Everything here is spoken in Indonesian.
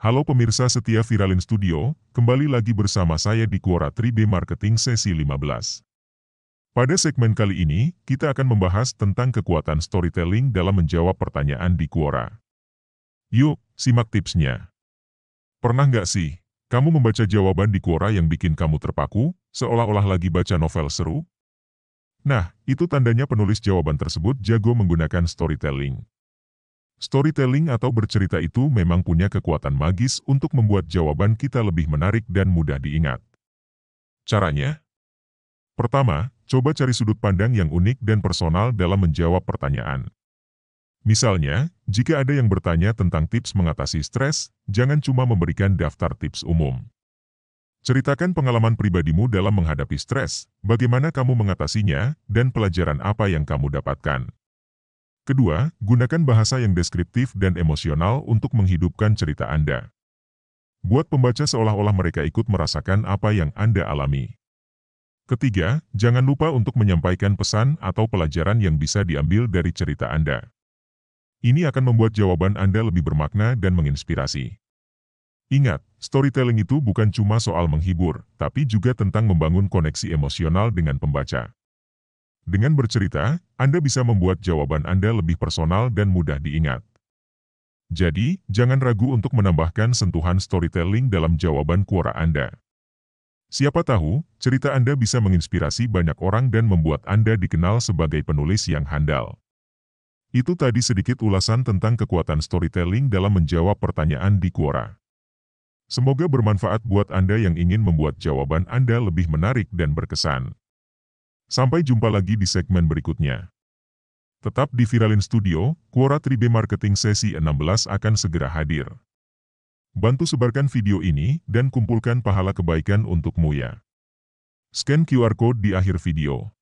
Halo pemirsa setia Viralin Studio, kembali lagi bersama saya di Quora 3B Marketing sesi 15. Pada segmen kali ini, kita akan membahas tentang kekuatan storytelling dalam menjawab pertanyaan di Quora. Yuk, simak tipsnya. Pernah nggak sih, kamu membaca jawaban di Quora yang bikin kamu terpaku, seolah-olah lagi baca novel seru? Nah, itu tandanya penulis jawaban tersebut jago menggunakan storytelling. Storytelling atau bercerita itu memang punya kekuatan magis untuk membuat jawaban kita lebih menarik dan mudah diingat. Caranya? Pertama, coba cari sudut pandang yang unik dan personal dalam menjawab pertanyaan. Misalnya, jika ada yang bertanya tentang tips mengatasi stres, jangan cuma memberikan daftar tips umum. Ceritakan pengalaman pribadimu dalam menghadapi stres, bagaimana kamu mengatasinya, dan pelajaran apa yang kamu dapatkan. Kedua, gunakan bahasa yang deskriptif dan emosional untuk menghidupkan cerita Anda. Buat pembaca seolah-olah mereka ikut merasakan apa yang Anda alami. Ketiga, jangan lupa untuk menyampaikan pesan atau pelajaran yang bisa diambil dari cerita Anda. Ini akan membuat jawaban Anda lebih bermakna dan menginspirasi. Ingat, storytelling itu bukan cuma soal menghibur, tapi juga tentang membangun koneksi emosional dengan pembaca. Dengan bercerita, Anda bisa membuat jawaban Anda lebih personal dan mudah diingat. Jadi, jangan ragu untuk menambahkan sentuhan storytelling dalam jawaban kuora Anda. Siapa tahu, cerita Anda bisa menginspirasi banyak orang dan membuat Anda dikenal sebagai penulis yang handal. Itu tadi sedikit ulasan tentang kekuatan storytelling dalam menjawab pertanyaan di Quora. Semoga bermanfaat buat Anda yang ingin membuat jawaban Anda lebih menarik dan berkesan. Sampai jumpa lagi di segmen berikutnya. Tetap di Viralin Studio, Quora 3D Marketing Sesi 16 akan segera hadir. Bantu sebarkan video ini dan kumpulkan pahala kebaikan untukmu ya. Scan QR Code di akhir video.